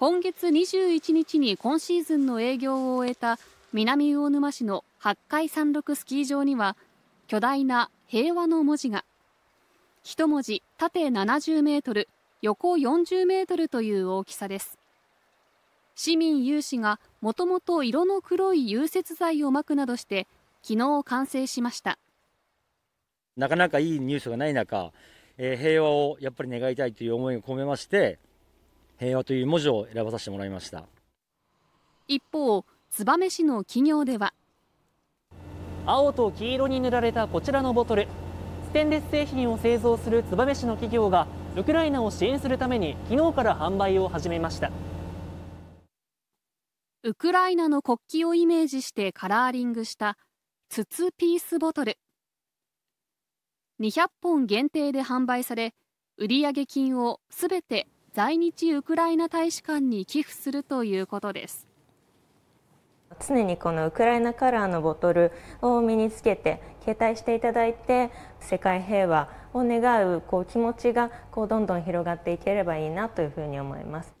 今月21日に今シーズンの営業を終えた南魚沼市の八海山麓スキー場には巨大な平和の文字が一文字縦70メートル横40メートルという大きさです市民有志がもともと色の黒い融雪剤をまくなどして昨日完成しましたなかなかいいニュースがない中、えー、平和をやっぱり願いたいという思いを込めまして平和という文字を選ばさせてもらいました一方燕市の企業では青と黄色に塗られたこちらのボトルステンレス製品を製造する燕市の企業がウクライナを支援するために昨日から販売を始めましたウクライナの国旗をイメージしてカラーリングした筒ピースボトル200本限定で販売され売上金をすべて在日ウクライナ大使館に寄付するということです常にこのウクライナカラーのボトルを身につけて携帯していただいて世界平和を願うこう気持ちがこうどんどん広がっていければいいなというふうに思います。